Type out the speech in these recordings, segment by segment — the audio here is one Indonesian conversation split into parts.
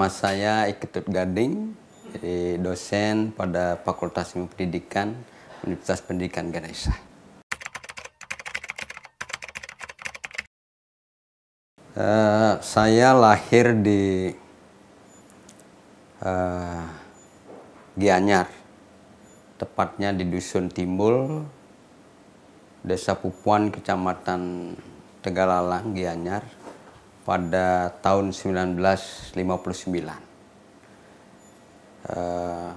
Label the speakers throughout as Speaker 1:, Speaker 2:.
Speaker 1: Nama saya Iketut Gading, jadi dosen pada Fakultas Ilmu Pendidikan Universitas Pendidikan Ganesha. Uh, saya lahir di uh, Gianyar, tepatnya di Dusun Timbul, Desa Pupuan, Kecamatan Tegalalang, Gianyar pada tahun 1959. Uh, eh,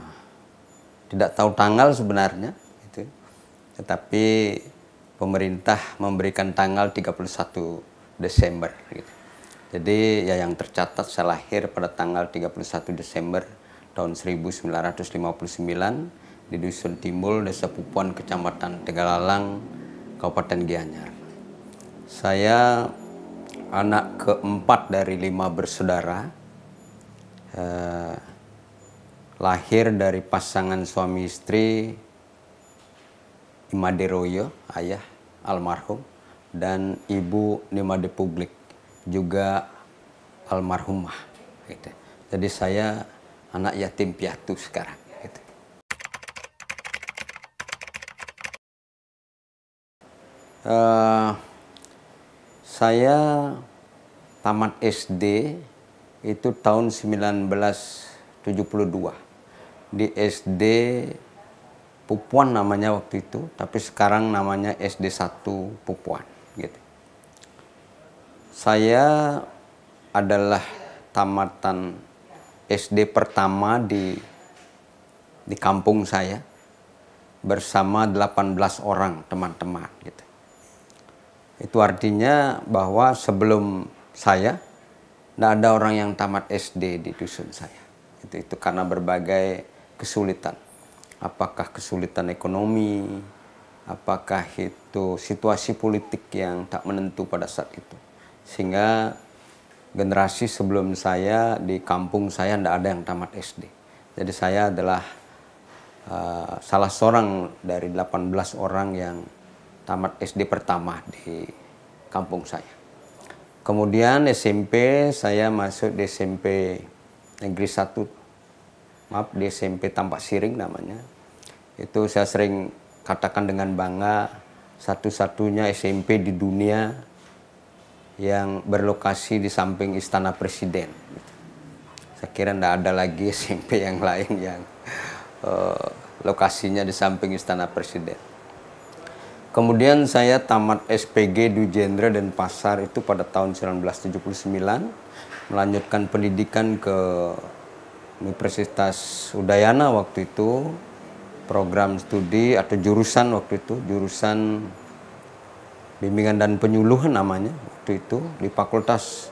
Speaker 1: tidak tahu tanggal sebenarnya, gitu. tetapi pemerintah memberikan tanggal 31 Desember. Gitu. Jadi ya yang tercatat saya lahir pada tanggal 31 Desember tahun 1959 di Dusun Timbul, Desa Pupuan, Kecamatan Tegalalang, Kabupaten Gianyar. Saya anak keempat dari lima bersaudara, eh, lahir dari pasangan suami istri Imade Imaderoyo, ayah almarhum, dan ibu Nimade Publik, juga almarhumah. Gitu. Jadi saya anak yatim piatu sekarang. Uh, saya tamat SD itu tahun 1972 di SD Pupuan namanya waktu itu, tapi sekarang namanya SD 1 Pupuan gitu. Saya adalah tamatan SD pertama di di kampung saya bersama 18 orang teman-teman gitu. Itu artinya bahwa sebelum saya, tidak ada orang yang tamat SD di dusun saya. Itu, itu karena berbagai kesulitan. Apakah kesulitan ekonomi, apakah itu situasi politik yang tak menentu pada saat itu. Sehingga generasi sebelum saya di kampung saya tidak ada yang tamat SD. Jadi saya adalah uh, salah seorang dari 18 orang yang tamat SD pertama di kampung saya. Kemudian SMP saya masuk di SMP Negeri 1, maaf di SMP Tampak Siring namanya. Itu saya sering katakan dengan bangga satu-satunya SMP di dunia yang berlokasi di samping Istana Presiden. Saya kira tidak ada lagi SMP yang lain yang uh, lokasinya di samping Istana Presiden. Kemudian saya tamat SPG di Jendra dan Pasar itu pada tahun 1979, melanjutkan pendidikan ke Universitas Udayana waktu itu, program studi atau jurusan waktu itu, jurusan bimbingan dan penyuluhan namanya waktu itu di Fakultas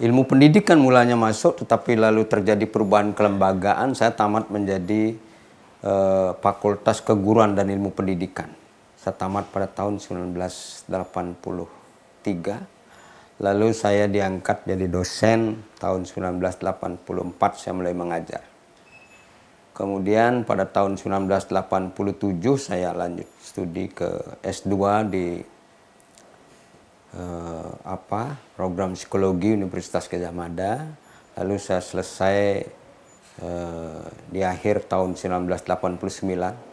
Speaker 1: Ilmu Pendidikan mulanya masuk, tetapi lalu terjadi perubahan kelembagaan, saya tamat menjadi eh, Fakultas Keguruan dan Ilmu Pendidikan saya tamat pada tahun 1983. Lalu saya diangkat jadi dosen tahun 1984 saya mulai mengajar. Kemudian pada tahun 1987 saya lanjut studi ke S2 di eh, apa program psikologi Universitas Gajah Mada. Lalu saya selesai eh, di akhir tahun 1989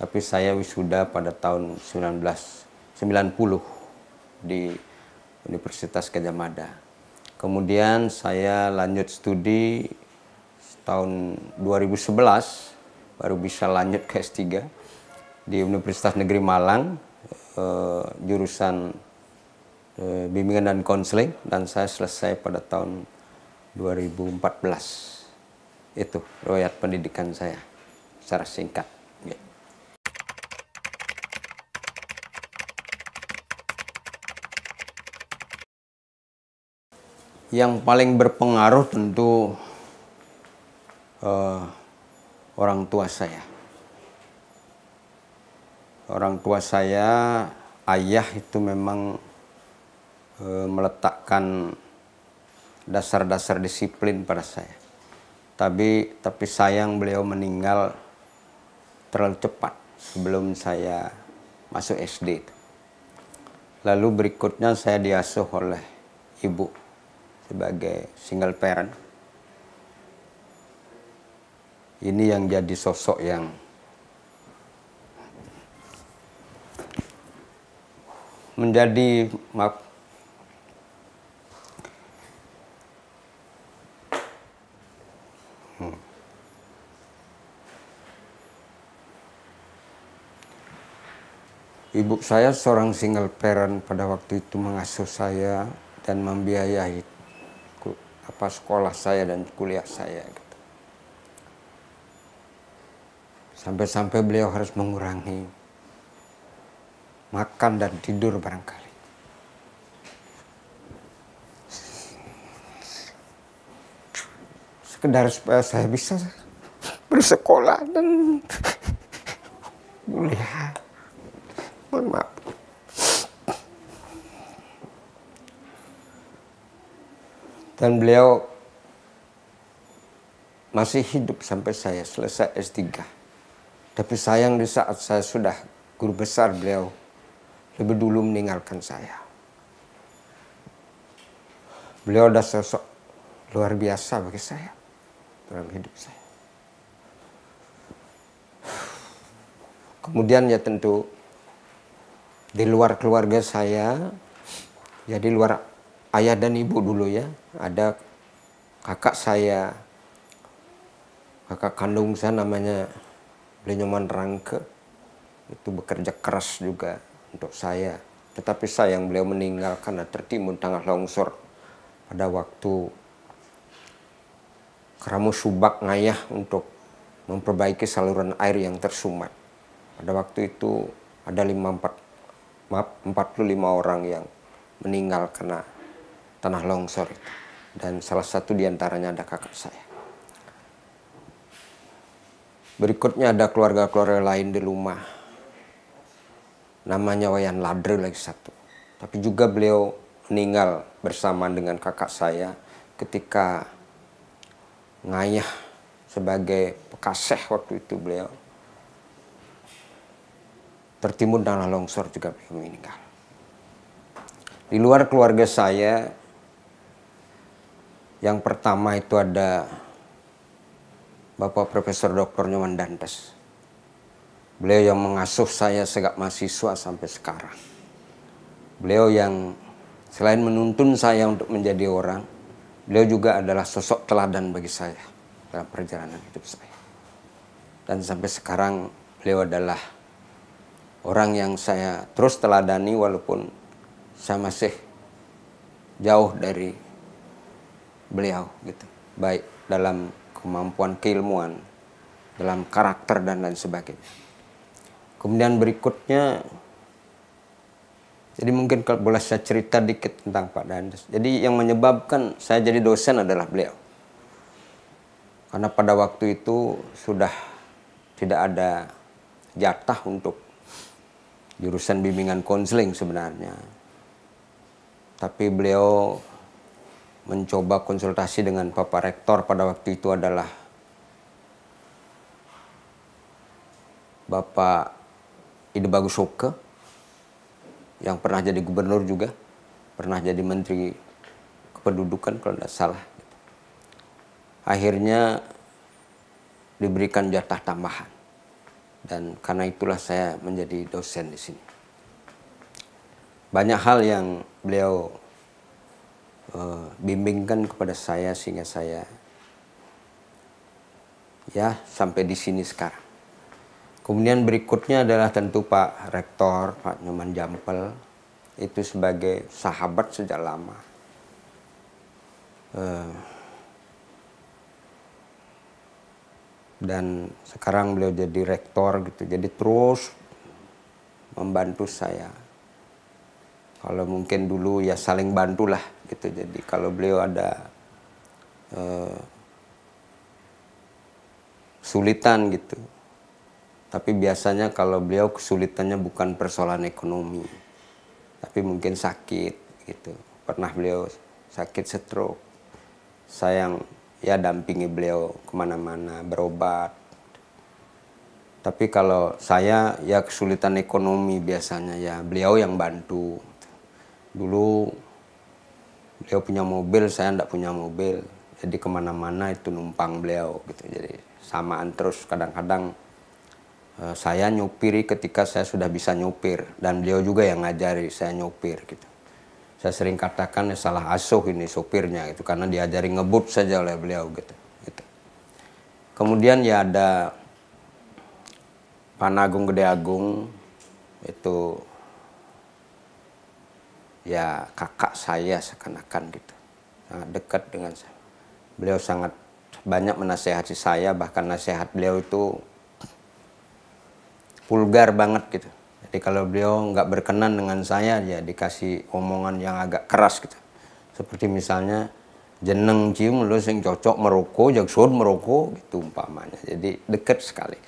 Speaker 1: tapi saya wisuda pada tahun 1990 di Universitas Gajah Mada. Kemudian saya lanjut studi tahun 2011 baru bisa lanjut ke S3 di Universitas Negeri Malang eh, jurusan eh, bimbingan dan konseling dan saya selesai pada tahun 2014 itu riwayat pendidikan saya secara singkat yang paling berpengaruh tentu uh, orang tua saya. Orang tua saya, ayah itu memang e, meletakkan dasar-dasar disiplin pada saya. Tapi tapi sayang beliau meninggal terlalu cepat sebelum saya masuk SD. Lalu berikutnya saya diasuh oleh ibu sebagai single parent ini yang jadi sosok yang menjadi maaf hmm. Ibu saya seorang single parent pada waktu itu mengasuh saya dan membiayai apa sekolah saya dan kuliah saya. Gitu. Sampai-sampai beliau harus mengurangi makan dan tidur barangkali. Sekedar supaya saya bisa bersekolah dan kuliah. maaf. Dan beliau masih hidup sampai saya selesai S3. Tapi sayang di saat saya sudah guru besar beliau lebih dulu meninggalkan saya. Beliau adalah sosok luar biasa bagi saya dalam hidup saya. Kemudian ya tentu di luar keluarga saya, ya luar ayah dan ibu dulu ya. Ada kakak saya, kakak kandung saya namanya Lenyoman Rangke. Itu bekerja keras juga untuk saya. Tetapi sayang beliau meninggal karena tertimbun tanah longsor pada waktu keramu subak ngayah untuk memperbaiki saluran air yang tersumbat. Pada waktu itu ada 54, maaf, 45 orang yang meninggal karena tanah longsor Dan salah satu diantaranya ada kakak saya. Berikutnya ada keluarga-keluarga lain di rumah. Namanya Wayan Ladre lagi satu. Tapi juga beliau meninggal bersama dengan kakak saya ketika ngayah sebagai pekaseh waktu itu beliau tertimbun tanah longsor juga beliau meninggal. Di luar keluarga saya yang pertama itu ada Bapak Profesor Dr. Nyoman Dantes. Beliau yang mengasuh saya sejak mahasiswa sampai sekarang. Beliau yang selain menuntun saya untuk menjadi orang, beliau juga adalah sosok teladan bagi saya dalam perjalanan hidup saya. Dan sampai sekarang beliau adalah orang yang saya terus teladani walaupun saya masih jauh dari beliau gitu baik dalam kemampuan keilmuan dalam karakter dan lain sebagainya kemudian berikutnya jadi mungkin kalau boleh saya cerita dikit tentang Pak Dandes. Jadi yang menyebabkan saya jadi dosen adalah beliau. Karena pada waktu itu sudah tidak ada jatah untuk jurusan bimbingan konseling sebenarnya. Tapi beliau mencoba konsultasi dengan Bapak Rektor pada waktu itu adalah Bapak Ide Bagus Soke yang pernah jadi gubernur juga, pernah jadi menteri kependudukan kalau tidak salah. Akhirnya diberikan jatah tambahan dan karena itulah saya menjadi dosen di sini. Banyak hal yang beliau Eh, bimbingkan kepada saya sehingga saya ya sampai di sini sekarang. Kemudian berikutnya adalah tentu Pak Rektor, Pak Nyoman Jampel, itu sebagai sahabat sejak lama. Eh, dan sekarang beliau jadi rektor gitu, jadi terus membantu saya kalau mungkin dulu ya saling bantulah gitu jadi kalau beliau ada eh, sulitan gitu tapi biasanya kalau beliau kesulitannya bukan persoalan ekonomi tapi mungkin sakit gitu pernah beliau sakit stroke sayang ya dampingi beliau kemana-mana berobat tapi kalau saya ya kesulitan ekonomi biasanya ya beliau yang bantu dulu beliau punya mobil saya tidak punya mobil jadi kemana-mana itu numpang beliau gitu jadi samaan terus kadang-kadang eh, saya nyupiri ketika saya sudah bisa nyupir dan beliau juga yang ngajari saya nyupir gitu saya sering katakan ya salah asuh ini sopirnya gitu karena diajari ngebut saja oleh beliau gitu, gitu. kemudian ya ada Panagung Gede Agung itu ya kakak saya seakan-akan gitu sangat dekat dengan saya beliau sangat banyak menasehati saya bahkan nasihat beliau itu vulgar banget gitu jadi kalau beliau nggak berkenan dengan saya ya dikasih omongan yang agak keras gitu seperti misalnya jeneng cium lu sing cocok merokok jaksun meroko gitu umpamanya jadi dekat sekali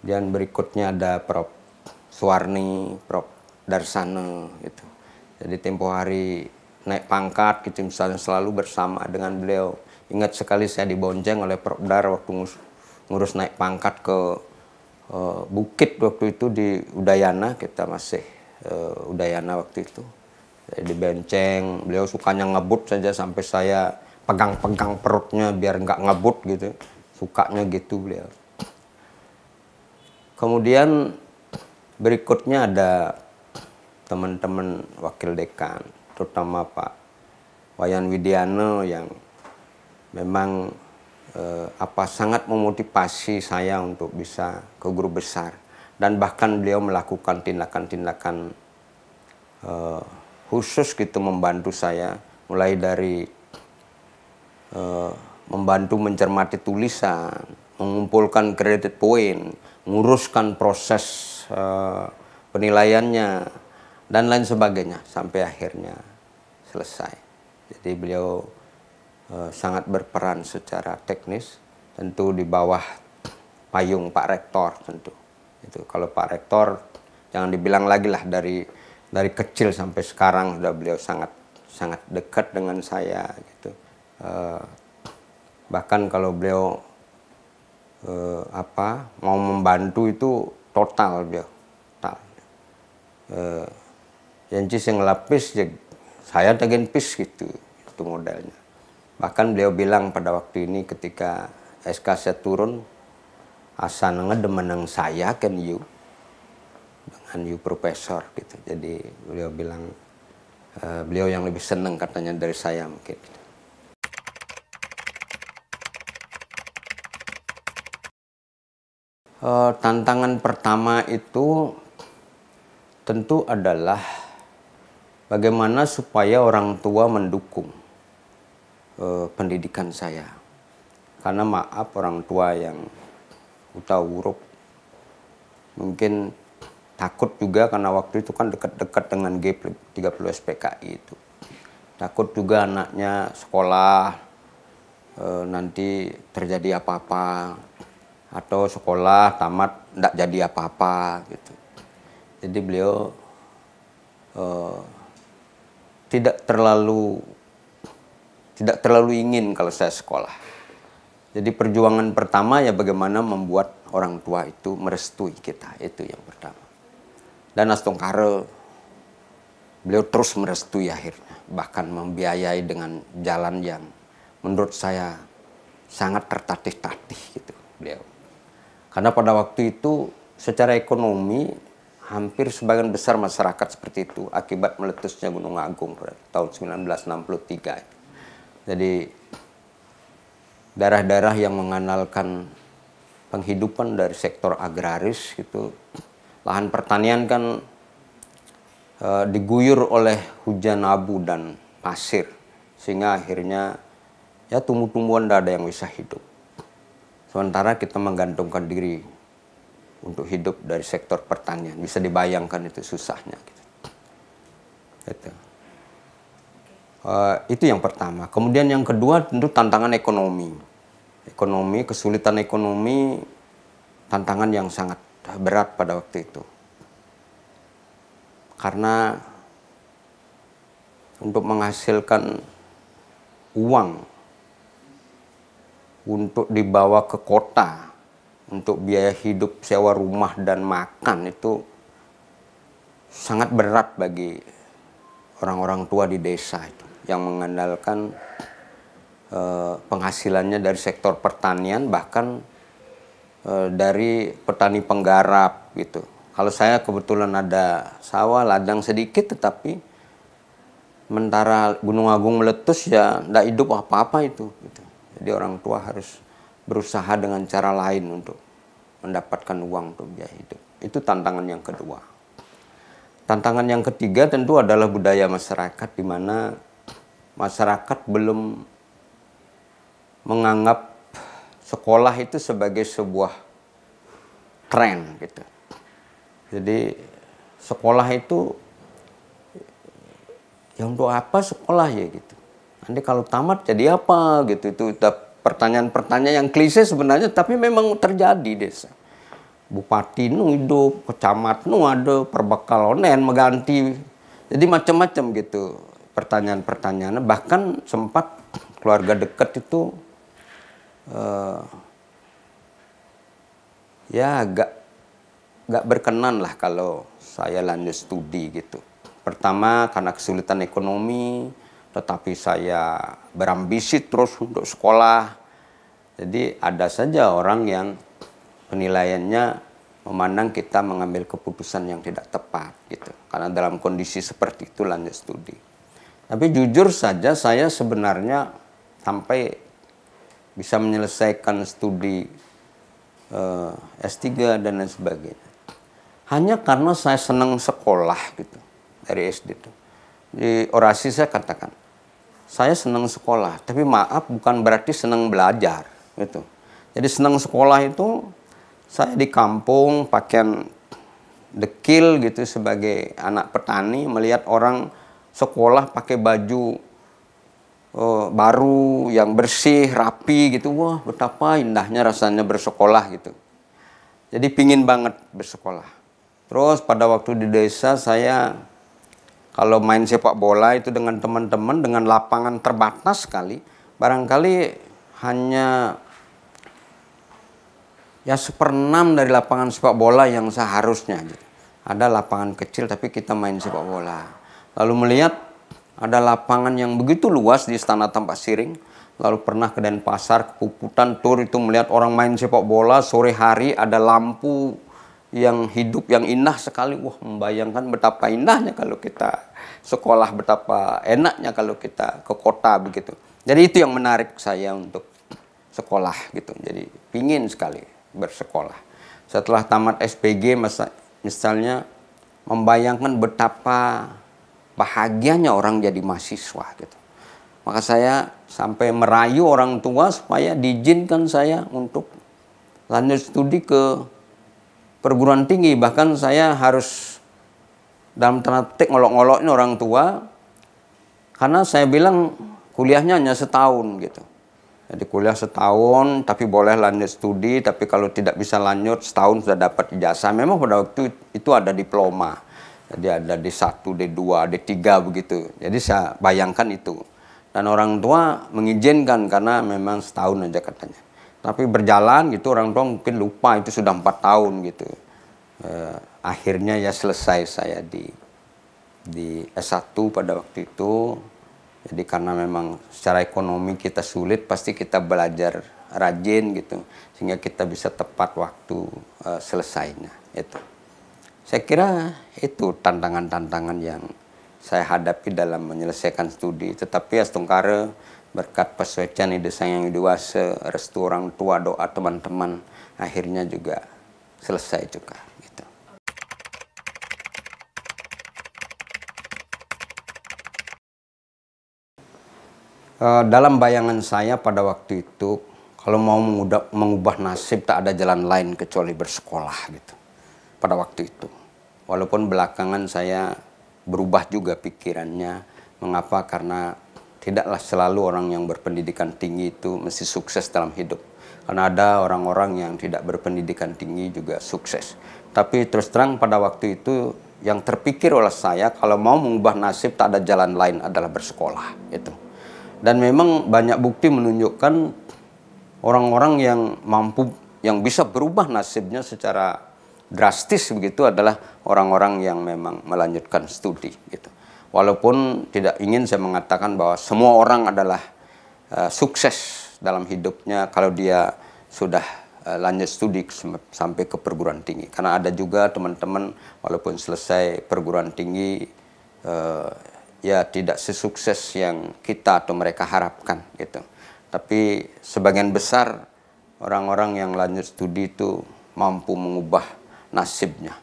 Speaker 1: dan berikutnya ada Prof Suwarni Prof Darsana gitu jadi tempo hari naik pangkat gitu misalnya selalu bersama dengan beliau. Ingat sekali saya dibonceng oleh Prof. Dar waktu ngurus, ngurus naik pangkat ke uh, Bukit waktu itu di Udayana kita masih uh, Udayana waktu itu. Jadi dibonceng, beliau sukanya ngebut saja sampai saya pegang-pegang perutnya biar nggak ngebut gitu. Sukanya gitu beliau. Kemudian berikutnya ada teman-teman wakil dekan, terutama Pak Wayan Widiano yang memang eh, apa sangat memotivasi saya untuk bisa ke guru besar dan bahkan beliau melakukan tindakan-tindakan eh, khusus gitu membantu saya mulai dari eh, membantu mencermati tulisan, mengumpulkan kredit poin, menguruskan proses eh, penilaiannya, dan lain sebagainya sampai akhirnya selesai. Jadi beliau e, sangat berperan secara teknis tentu di bawah payung Pak Rektor tentu. Itu kalau Pak Rektor jangan dibilang lagi lah dari dari kecil sampai sekarang sudah beliau sangat sangat dekat dengan saya gitu. E, bahkan kalau beliau e, apa mau membantu itu total beliau total. E, Yanci yang lapis ya, saya tagen pis gitu itu modalnya bahkan beliau bilang pada waktu ini ketika SK saya turun asanenge demeneng saya kan you dengan you profesor gitu jadi beliau bilang e, beliau yang lebih seneng katanya dari saya mungkin uh, tantangan pertama itu tentu adalah bagaimana supaya orang tua mendukung eh, pendidikan saya. Karena maaf orang tua yang uta huruf mungkin takut juga karena waktu itu kan dekat-dekat dengan G30 SPKI itu. Takut juga anaknya sekolah e, nanti terjadi apa-apa atau sekolah tamat tidak jadi apa-apa gitu. Jadi beliau E, tidak terlalu tidak terlalu ingin kalau saya sekolah. Jadi perjuangan pertama ya bagaimana membuat orang tua itu merestui kita, itu yang pertama. Dan Astongkare beliau terus merestui akhirnya, bahkan membiayai dengan jalan yang menurut saya sangat tertatih-tatih gitu beliau. Karena pada waktu itu secara ekonomi hampir sebagian besar masyarakat seperti itu akibat meletusnya Gunung Agung tahun 1963. Jadi darah-darah yang menganalkan penghidupan dari sektor agraris gitu, lahan pertanian kan e, diguyur oleh hujan abu dan pasir sehingga akhirnya ya tumbuh-tumbuhan tidak ada yang bisa hidup. Sementara kita menggantungkan diri untuk hidup dari sektor pertanian. Bisa dibayangkan itu susahnya. Gitu. Gitu. Uh, itu yang pertama. Kemudian yang kedua tentu tantangan ekonomi. Ekonomi, kesulitan ekonomi, tantangan yang sangat berat pada waktu itu. Karena untuk menghasilkan uang untuk dibawa ke kota untuk biaya hidup sewa rumah dan makan itu sangat berat bagi orang-orang tua di desa itu yang mengandalkan uh, penghasilannya dari sektor pertanian bahkan uh, dari petani penggarap gitu. Kalau saya kebetulan ada sawah ladang sedikit tetapi mentara Gunung Agung meletus ya tidak hidup apa-apa itu. Gitu. Jadi orang tua harus berusaha dengan cara lain untuk mendapatkan uang untuk biaya hidup. Itu tantangan yang kedua. Tantangan yang ketiga tentu adalah budaya masyarakat di mana masyarakat belum menganggap sekolah itu sebagai sebuah tren gitu. Jadi sekolah itu yang untuk apa sekolah ya gitu. Nanti kalau tamat jadi apa gitu itu pertanyaan-pertanyaan yang klise sebenarnya tapi memang terjadi desa. Bupati nu hidup, kecamat nu ada, perbekalonen mengganti. Jadi macam-macam gitu pertanyaan-pertanyaan. Bahkan sempat keluarga dekat itu uh, ya agak nggak berkenan lah kalau saya lanjut studi gitu. Pertama karena kesulitan ekonomi, tetapi saya berambisi terus untuk sekolah. Jadi ada saja orang yang penilaiannya memandang kita mengambil keputusan yang tidak tepat gitu. Karena dalam kondisi seperti itu lanjut studi. Tapi jujur saja saya sebenarnya sampai bisa menyelesaikan studi eh, S3 dan lain sebagainya. Hanya karena saya senang sekolah gitu dari SD itu. Di orasi saya katakan, saya senang sekolah, tapi maaf bukan berarti senang belajar gitu. Jadi senang sekolah itu saya di kampung pakaian dekil gitu sebagai anak petani melihat orang sekolah pakai baju uh, baru yang bersih, rapi gitu. Wah, betapa indahnya rasanya bersekolah gitu. Jadi pingin banget bersekolah. Terus pada waktu di desa saya kalau main sepak bola itu dengan teman-teman dengan lapangan terbatas sekali, barangkali hanya ya seperenam dari lapangan sepak bola yang seharusnya. Ada lapangan kecil tapi kita main sepak bola. Lalu melihat ada lapangan yang begitu luas di Istana Tampak Siring. Lalu pernah ke Denpasar, ke Puputan, tur itu melihat orang main sepak bola, sore hari ada lampu yang hidup yang indah sekali wah membayangkan betapa indahnya kalau kita sekolah betapa enaknya kalau kita ke kota begitu jadi itu yang menarik saya untuk sekolah gitu jadi pingin sekali bersekolah setelah tamat SPG misalnya membayangkan betapa bahagianya orang jadi mahasiswa gitu maka saya sampai merayu orang tua supaya diizinkan saya untuk lanjut studi ke perguruan tinggi bahkan saya harus dalam tanda petik ngolok-ngolokin orang tua karena saya bilang kuliahnya hanya setahun gitu jadi kuliah setahun tapi boleh lanjut studi tapi kalau tidak bisa lanjut setahun sudah dapat ijazah memang pada waktu itu ada diploma jadi ada di satu, di dua, di tiga begitu jadi saya bayangkan itu dan orang tua mengizinkan karena memang setahun aja katanya tapi berjalan gitu orang tua mungkin lupa itu sudah empat tahun gitu eh, akhirnya ya selesai saya di di S1 pada waktu itu jadi karena memang secara ekonomi kita sulit pasti kita belajar rajin gitu sehingga kita bisa tepat waktu eh, selesainya itu saya kira itu tantangan-tantangan yang saya hadapi dalam menyelesaikan studi tetapi ya ya, berkat pesucian ide sayang dewasa restu orang tua doa teman-teman akhirnya juga selesai juga gitu. Eh, dalam bayangan saya pada waktu itu, kalau mau mengubah, mengubah nasib tak ada jalan lain kecuali bersekolah gitu. Pada waktu itu, walaupun belakangan saya berubah juga pikirannya, mengapa? Karena tidaklah selalu orang yang berpendidikan tinggi itu mesti sukses dalam hidup. Karena ada orang-orang yang tidak berpendidikan tinggi juga sukses. Tapi terus terang pada waktu itu yang terpikir oleh saya kalau mau mengubah nasib tak ada jalan lain adalah bersekolah itu. Dan memang banyak bukti menunjukkan orang-orang yang mampu yang bisa berubah nasibnya secara drastis begitu adalah orang-orang yang memang melanjutkan studi gitu. Walaupun tidak ingin saya mengatakan bahwa semua orang adalah uh, sukses dalam hidupnya kalau dia sudah uh, lanjut studi sampai ke perguruan tinggi. Karena ada juga teman-teman walaupun selesai perguruan tinggi uh, ya tidak sesukses yang kita atau mereka harapkan gitu. Tapi sebagian besar orang-orang yang lanjut studi itu mampu mengubah nasibnya.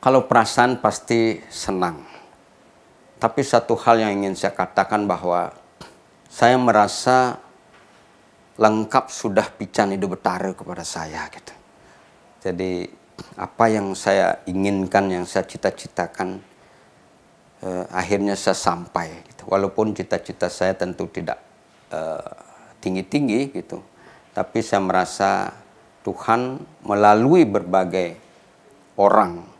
Speaker 1: Kalau perasaan pasti senang. Tapi satu hal yang ingin saya katakan bahwa saya merasa lengkap sudah pican hidup betara kepada saya gitu. Jadi apa yang saya inginkan, yang saya cita-citakan, eh, akhirnya saya sampai. Gitu. Walaupun cita-cita saya tentu tidak eh, tinggi-tinggi eh, gitu, tapi saya merasa Tuhan melalui berbagai orang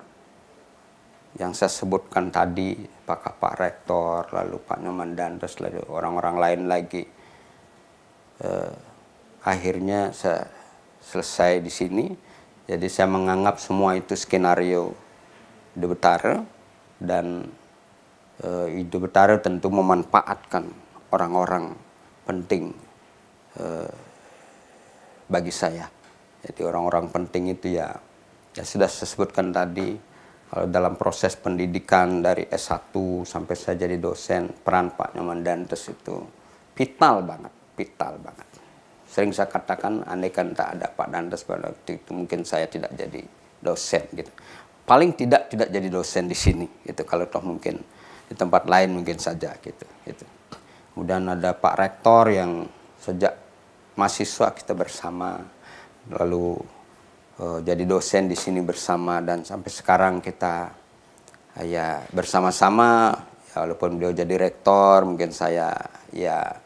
Speaker 1: yang saya sebutkan tadi Pak Pak Rektor lalu Pak Nyoman dan terus lalu orang-orang lain lagi eh, akhirnya saya selesai di sini jadi saya menganggap semua itu skenario di betara dan eh, ide betara tentu memanfaatkan orang-orang penting eh, bagi saya jadi orang-orang penting itu ya ya sudah saya sebutkan tadi kalau eh, dalam proses pendidikan dari S1 sampai saya jadi dosen peran Pak Nyoman Dantes itu vital banget, vital banget. Sering saya katakan andai kan tak ada Pak Dantes pada waktu itu mungkin saya tidak jadi dosen gitu. Paling tidak tidak jadi dosen di sini gitu kalau toh mungkin di tempat lain mungkin saja gitu gitu. Kemudian ada Pak Rektor yang sejak mahasiswa kita bersama lalu Eh, jadi dosen di sini bersama dan sampai sekarang kita eh, ya bersama-sama ya, walaupun beliau jadi rektor mungkin saya ya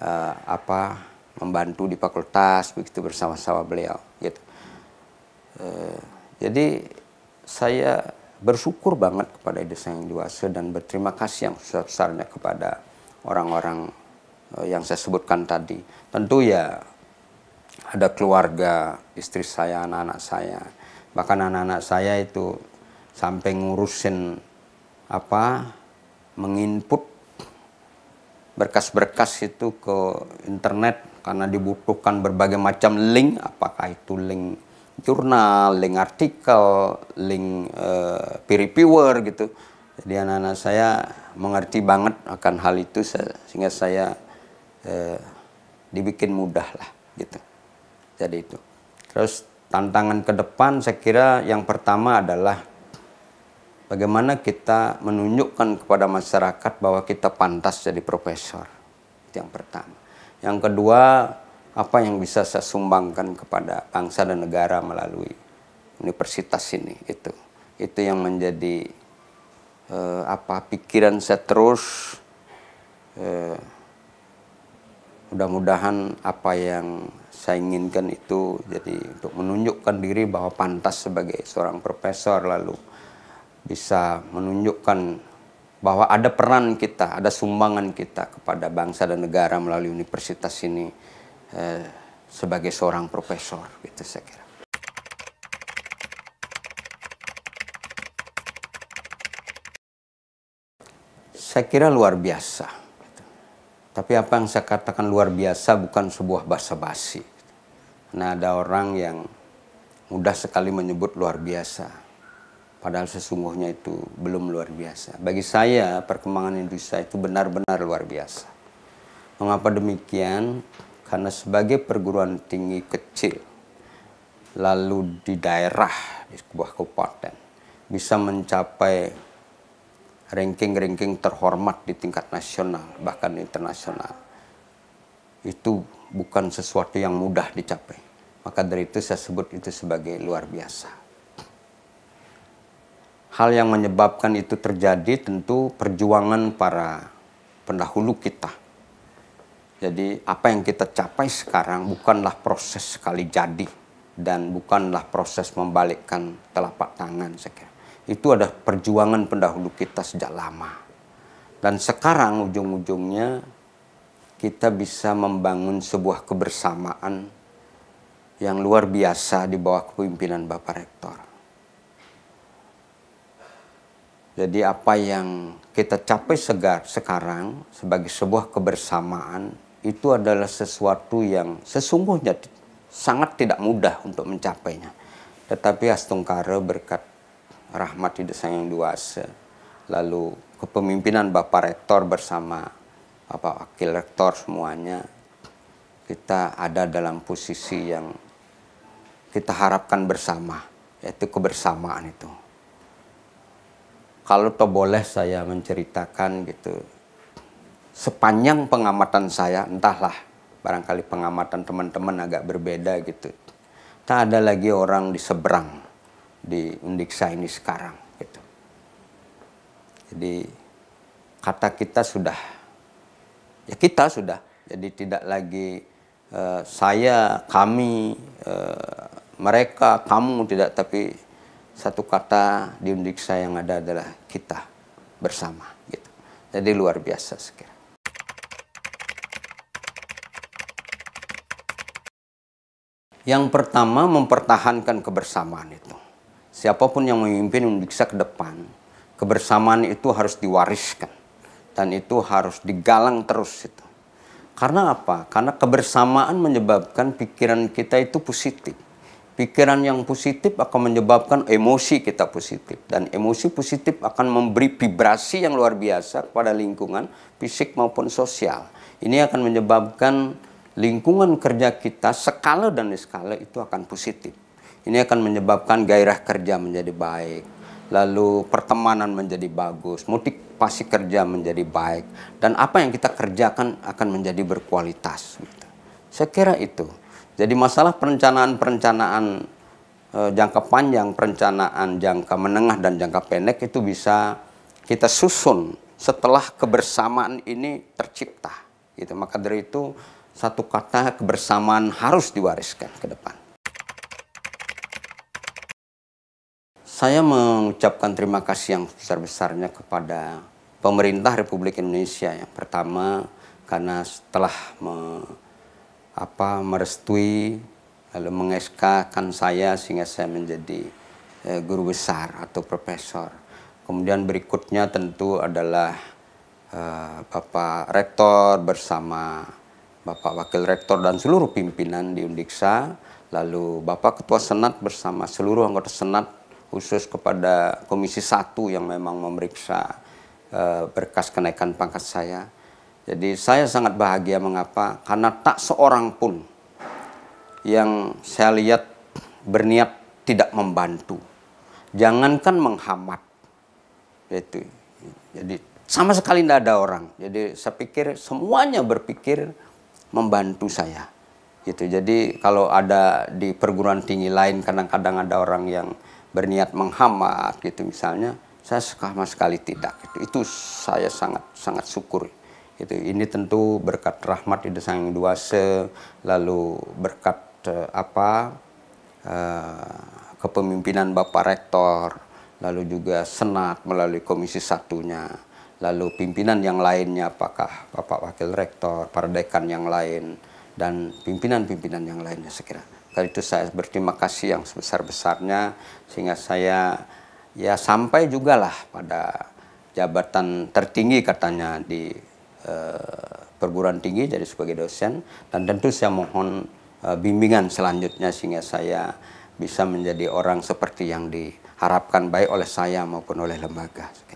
Speaker 1: uh, apa membantu di fakultas begitu bersama-sama beliau gitu uh, jadi saya bersyukur banget kepada desa yang dewasa dan berterima kasih yang besar besarnya kepada orang-orang yang saya sebutkan tadi. Tentu ya ada keluarga, istri saya, anak-anak saya. Bahkan anak-anak saya itu sampai ngurusin apa menginput berkas-berkas itu ke internet karena dibutuhkan berbagai macam link, apakah itu link jurnal, link artikel, link uh, peer reviewer gitu. Jadi anak-anak saya mengerti banget akan hal itu sehingga saya uh, dibikin mudah lah gitu. Jadi itu. Terus tantangan ke depan saya kira yang pertama adalah bagaimana kita menunjukkan kepada masyarakat bahwa kita pantas jadi profesor. Itu yang pertama. Yang kedua, apa yang bisa saya sumbangkan kepada bangsa dan negara melalui universitas ini itu. Itu yang menjadi eh, apa pikiran saya terus eh, mudah-mudahan apa yang saya inginkan itu jadi untuk menunjukkan diri bahwa pantas sebagai seorang profesor lalu bisa menunjukkan bahwa ada peran kita, ada sumbangan kita kepada bangsa dan negara melalui universitas ini eh, sebagai seorang profesor gitu saya kira. Saya kira luar biasa tapi apa yang saya katakan luar biasa bukan sebuah basa-basi. Nah ada orang yang mudah sekali menyebut luar biasa. Padahal sesungguhnya itu belum luar biasa. Bagi saya perkembangan Indonesia itu benar-benar luar biasa. Mengapa demikian? Karena sebagai perguruan tinggi kecil, lalu di daerah, di sebuah kabupaten, bisa mencapai ranking-ranking terhormat di tingkat nasional bahkan internasional itu bukan sesuatu yang mudah dicapai maka dari itu saya sebut itu sebagai luar biasa hal yang menyebabkan itu terjadi tentu perjuangan para pendahulu kita jadi apa yang kita capai sekarang bukanlah proses sekali jadi dan bukanlah proses membalikkan telapak tangan sekarang itu ada perjuangan pendahulu kita sejak lama. Dan sekarang ujung-ujungnya kita bisa membangun sebuah kebersamaan yang luar biasa di bawah kepemimpinan Bapak Rektor. Jadi apa yang kita capai segar sekarang sebagai sebuah kebersamaan itu adalah sesuatu yang sesungguhnya sangat tidak mudah untuk mencapainya. Tetapi Astungkara berkat rahmat di desa yang luas lalu kepemimpinan Bapak Rektor bersama Bapak Wakil Rektor semuanya kita ada dalam posisi yang kita harapkan bersama yaitu kebersamaan itu kalau toh boleh saya menceritakan gitu sepanjang pengamatan saya entahlah barangkali pengamatan teman-teman agak berbeda gitu tak ada lagi orang di seberang di Undiksa ini sekarang. Gitu. Jadi kata kita sudah, ya kita sudah, jadi tidak lagi uh, saya, kami, uh, mereka, kamu tidak, tapi satu kata di Undiksa yang ada adalah kita bersama. Gitu. Jadi luar biasa sekali Yang pertama mempertahankan kebersamaan itu. Siapapun yang memimpin bisa ke depan. Kebersamaan itu harus diwariskan. Dan itu harus digalang terus itu. Karena apa? Karena kebersamaan menyebabkan pikiran kita itu positif. Pikiran yang positif akan menyebabkan emosi kita positif. Dan emosi positif akan memberi vibrasi yang luar biasa kepada lingkungan fisik maupun sosial. Ini akan menyebabkan lingkungan kerja kita skala dan skala itu akan positif. Ini akan menyebabkan gairah kerja menjadi baik, lalu pertemanan menjadi bagus, motivasi kerja menjadi baik, dan apa yang kita kerjakan akan menjadi berkualitas. Gitu. Saya kira itu. Jadi masalah perencanaan-perencanaan eh, jangka panjang, perencanaan jangka menengah dan jangka pendek itu bisa kita susun setelah kebersamaan ini tercipta. Gitu. Maka dari itu satu kata kebersamaan harus diwariskan ke depan. Saya mengucapkan terima kasih yang sebesar-besarnya kepada pemerintah Republik Indonesia yang pertama karena setelah me, apa, merestui lalu mengeskakan saya sehingga saya menjadi eh, guru besar atau profesor. Kemudian berikutnya tentu adalah eh, Bapak Rektor bersama Bapak Wakil Rektor dan seluruh pimpinan di Undiksa, lalu Bapak Ketua Senat bersama seluruh anggota Senat khusus kepada Komisi Satu yang memang memeriksa eh, berkas kenaikan pangkat saya. Jadi saya sangat bahagia mengapa karena tak seorang pun yang saya lihat berniat tidak membantu. Jangankan menghambat. Itu. Jadi sama sekali tidak ada orang. Jadi saya pikir semuanya berpikir membantu saya. Gitu. Jadi kalau ada di perguruan tinggi lain kadang-kadang ada orang yang berniat menghambat gitu misalnya saya sama sekali tidak gitu. itu saya sangat sangat syukur itu ini tentu berkat rahmat di sang dua se lalu berkat eh, apa eh, kepemimpinan bapak rektor lalu juga senat melalui komisi satunya lalu pimpinan yang lainnya apakah bapak wakil rektor para dekan yang lain dan pimpinan-pimpinan yang lainnya sekiranya dari itu saya berterima kasih yang sebesar-besarnya sehingga saya ya sampai juga lah pada jabatan tertinggi katanya di eh, perguruan tinggi jadi sebagai dosen dan tentu saya mohon eh, bimbingan selanjutnya sehingga saya bisa menjadi orang seperti yang diharapkan baik oleh saya maupun oleh lembaga.